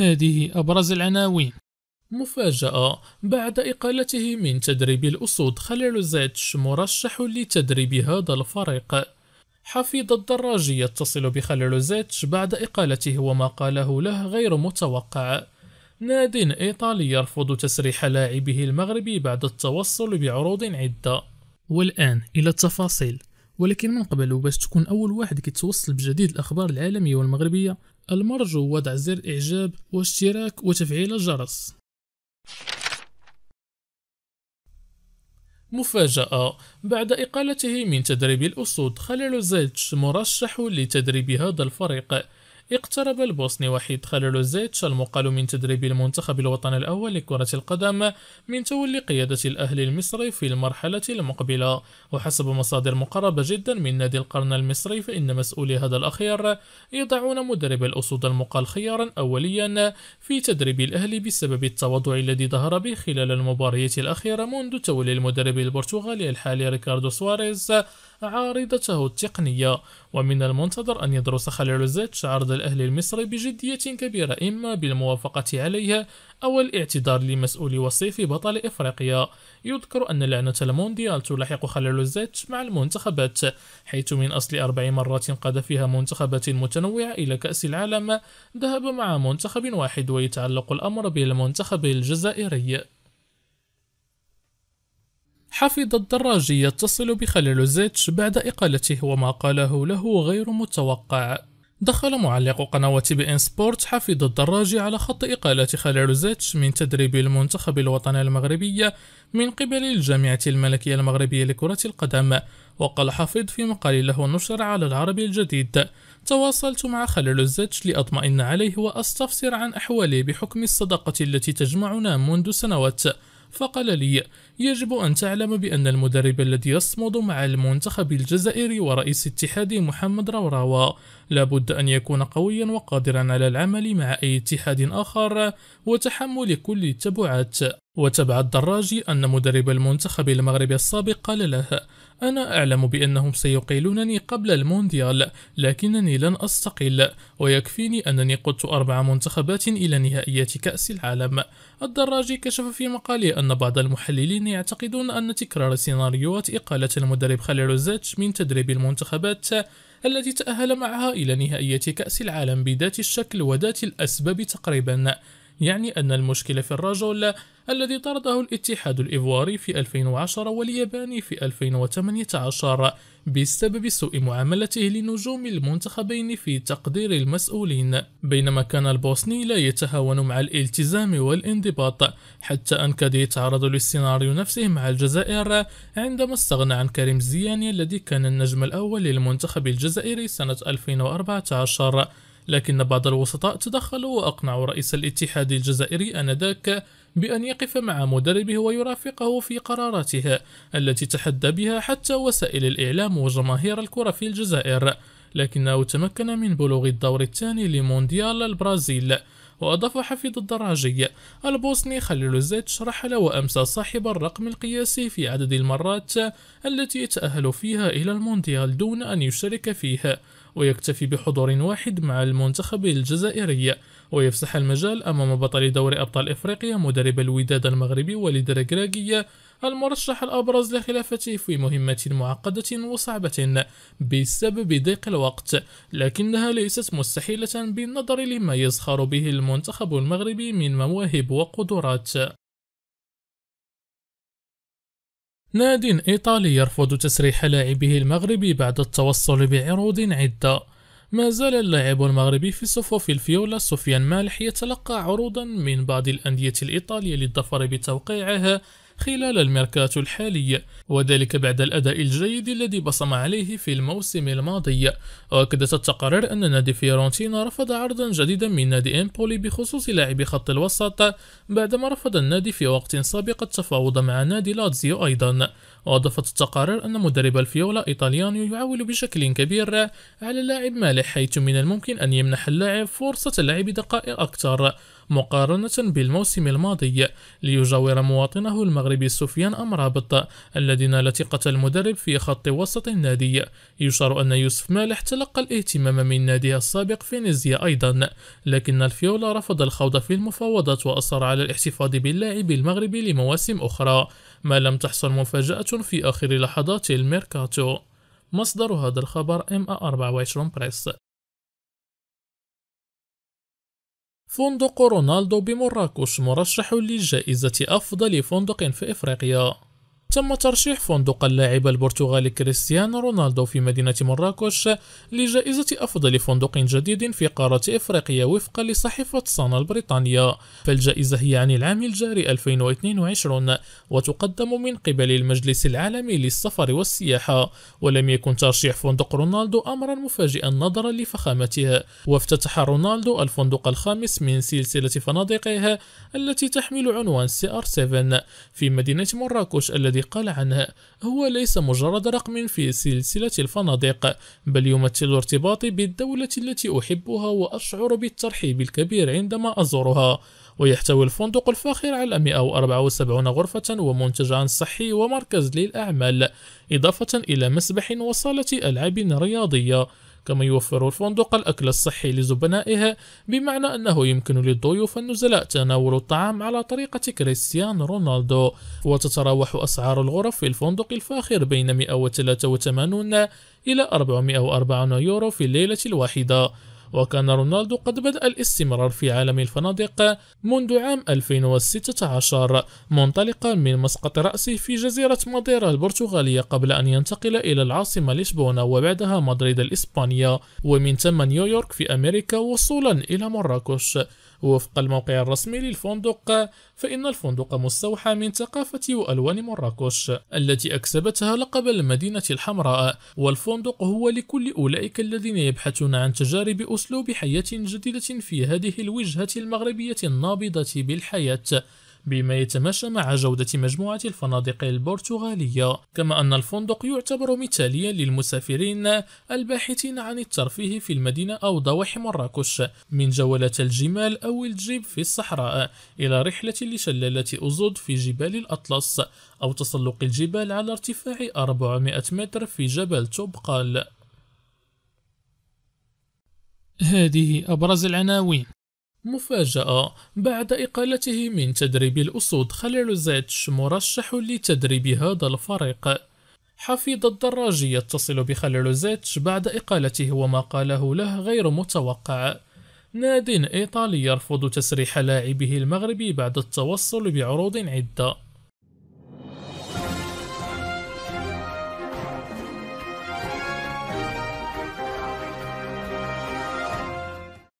هذه أبرز العناوين مفاجأة بعد إقالته من تدريب الأسود خليل زيتش مرشح لتدريب هذا الفريق حفيد الدراجي يتصل بخليل زيتش بعد إقالته وما قاله له غير متوقع ناد إيطالي يرفض تسريح لاعبه المغربي بعد التوصل بعروض عدة والآن إلى التفاصيل ولكن من قبل وباش تكون أول واحد كيتوصل بجديد الأخبار العالمية والمغربية المرجو وضع زر إعجاب واشتراك وتفعيل الجرس مفاجأة بعد إقالته من تدريب الأسود خليل زيتش مرشح لتدريب هذا الفريق اقترب البوسني وحيد خلال الزيتش المقال من تدريب المنتخب الوطني الأول لكرة القدم من تولي قيادة الأهلي المصري في المرحلة المقبلة وحسب مصادر مقربة جدا من نادي القرن المصري فإن مسؤولي هذا الأخير يضعون مدرب الأسود المقال خيارا أوليا في تدريب الأهلي بسبب التواضع الذي ظهر به خلال المباريات الأخيرة منذ تولي المدرب البرتغالي الحالي ريكاردو سواريز عارضته التقنية ومن المنتظر أن يدرس خليل زيتش عرض الأهلي المصري بجدية كبيرة إما بالموافقة عليها أو الاعتذار لمسؤول وصيف بطل إفريقيا يذكر أن لعنة المونديال تلاحق خليل زيتش مع المنتخبات حيث من أصل أربع مرات قاد فيها منتخبات متنوعة إلى كأس العالم ذهب مع منتخب واحد ويتعلق الأمر بالمنتخب الجزائري حفظ الدراجي يتصل بخليلوزيتش بعد إقالته وما قاله له غير متوقع دخل معلق قناة بي ان سبورت حفيظ الدراجي على خط إقالة خليلوزيتش من تدريب المنتخب الوطني المغربي من قبل الجامعة الملكية المغربية لكرة القدم وقال حفيظ في مقال له نشر على العربي الجديد تواصلت مع خليلوزيتش لأطمئن عليه وأستفسر عن أحواله بحكم الصداقة التي تجمعنا منذ سنوات فقال لي يجب أن تعلم بأن المدرب الذي يصمد مع المنتخب الجزائري ورئيس اتحاد محمد روراوا لابد أن يكون قويا وقادرا على العمل مع أي اتحاد آخر وتحمل كل التبعات وتبع الدراجي أن مدرب المنتخب المغربي السابق قال له أنا أعلم بأنهم سيقيلونني قبل المونديال لكنني لن أستقل ويكفيني أنني قدت أربع منتخبات إلى نهائيات كأس العالم الدراجي كشف في مقاله أن بعض المحللين يعتقدون أن تكرار سيناريوهات إقالة المدرب خليل من تدريب المنتخبات التي تأهل معها إلى نهائية كأس العالم بذات الشكل وذات الأسباب تقريبا يعني أن المشكلة في الرجل الذي طرده الاتحاد الإيفواري في 2010 والياباني في 2018 بسبب سوء معاملته لنجوم المنتخبين في تقدير المسؤولين بينما كان البوسني لا يتهاون مع الالتزام والانضباط حتى أن كاد يتعرض للسيناريو نفسه مع الجزائر عندما استغنى عن كريم زياني الذي كان النجم الأول للمنتخب الجزائري سنة 2014 لكن بعض الوسطاء تدخلوا وأقنعوا رئيس الاتحاد الجزائري آنذاك بأن يقف مع مدربه ويرافقه في قراراته التي تحدى بها حتى وسائل الإعلام وجماهير الكرة في الجزائر لكنه تمكن من بلوغ الدور الثاني لمونديال البرازيل وأضاف حفيد الدراجي البوسني خليل زيتش رحل وأمسى صاحب الرقم القياسي في عدد المرات التي يتأهل فيها إلى المونديال دون أن يشارك فيه ويكتفي بحضور واحد مع المنتخب الجزائري ويفسح المجال أمام بطل دوري أبطال إفريقيا مدرب الوداد المغربي وليد الركراكية المرشح الأبرز لخلافته في مهمة معقدة وصعبة بسبب ضيق الوقت لكنها ليست مستحيلة بالنظر لما يزخر به المنتخب المغربي من مواهب وقدرات ناد إيطالي يرفض تسريح لاعبه المغربي بعد التوصل بعروض عدة ما زال اللاعب المغربي في صفوف الفيولا سفيان مالح يتلقى عروضا من بعض الأندية الإيطالية للظفر بتوقيعها خلال الميركاتو الحالي وذلك بعد الأداء الجيد الذي بصم عليه في الموسم الماضي وأكدت التقارير أن نادي فيورنتينا رفض عرضا جديدا من نادي إمبولي بخصوص لاعب خط الوسط بعدما رفض النادي في وقت سابق التفاوض مع نادي لاتزيو أيضا وأضافت التقارير أن مدرب الفيولا إيطاليانو يعول بشكل كبير على لاعب مالح حيث من الممكن أن يمنح اللاعب فرصة لعب دقائق أكثر مقارنة بالموسم الماضي ليجاور مواطنه المغرب المغربي سفيان أمرابط الذي نال ثقة المدرب في خط وسط النادي يشار أن يوسف مالح تلقى الاهتمام من ناديه السابق فينيزيا أيضا لكن الفيولا رفض الخوض في المفاوضات وأصر على الاحتفاظ باللاعب المغربي لمواسم أخرى ما لم تحصل مفاجأة في آخر لحظات الميركاتو مصدر هذا الخبر MA24 بريس فندق رونالدو بمراكش مرشح لجائزة أفضل فندق في إفريقيا تم ترشيح فندق اللاعب البرتغالي كريستيانو رونالدو في مدينة مراكش لجائزة أفضل فندق جديد في قارة إفريقيا وفقا لصحيفة صانا البريطانية فالجائزة هي عن العام الجاري 2022 وتقدم من قبل المجلس العالمي للسفر والسياحة ولم يكن ترشيح فندق رونالدو أمرا مفاجئا نظرا لفخامته وافتتح رونالدو الفندق الخامس من سلسلة فنادقه التي تحمل عنوان سي ار 7 في مدينة مراكش الذي الذي قال عنه هو ليس مجرد رقم في سلسلة الفنادق بل يمثل ارتباطي بالدولة التي أحبها وأشعر بالترحيب الكبير عندما أزورها ويحتوي الفندق الفاخر على 174 غرفة ومنتجع صحي ومركز للأعمال إضافة إلى مسبح وصالة ألعاب رياضية كما يوفر الفندق الأكل الصحي لزبنائه بمعنى أنه يمكن للضيوف النزلاء تناول الطعام على طريقة كريستيانو رونالدو وتتراوح أسعار الغرف في الفندق الفاخر بين 183 إلى 440 يورو في الليلة الواحدة وكان رونالدو قد بدأ الاستمرار في عالم الفنادق منذ عام 2016 منطلقا من مسقط رأسه في جزيرة ماديرا البرتغالية قبل أن ينتقل إلى العاصمة لشبونة وبعدها مدريد الإسبانية ومن ثم نيويورك في أمريكا وصولا إلى مراكش وفق الموقع الرسمي للفندق فإن الفندق مستوحى من ثقافة وألوان مراكش التي أكسبتها لقب المدينة الحمراء والفندق هو لكل أولئك الذين يبحثون عن تجارب أسلوب حياة جديدة في هذه الوجهة المغربية النابضة بالحياة بما يتماشى مع جودة مجموعة الفنادق البرتغالية كما أن الفندق يعتبر مثاليا للمسافرين الباحثين عن الترفيه في المدينة أو ضواحي مراكش من جولة الجمال أو الجيب في الصحراء إلى رحلة لشلالات أزود في جبال الأطلس أو تسلق الجبال على ارتفاع 400 متر في جبل توبقال هذه أبرز العناوين مفاجأة بعد إقالته من تدريب الأسود خليل زيتش مرشح لتدريب هذا الفريق حفيظ الدراجي يتصل بخليل زيتش بعد إقالته وما قاله له غير متوقع ناد إيطالي يرفض تسريح لاعبه المغربي بعد التوصل بعروض عدة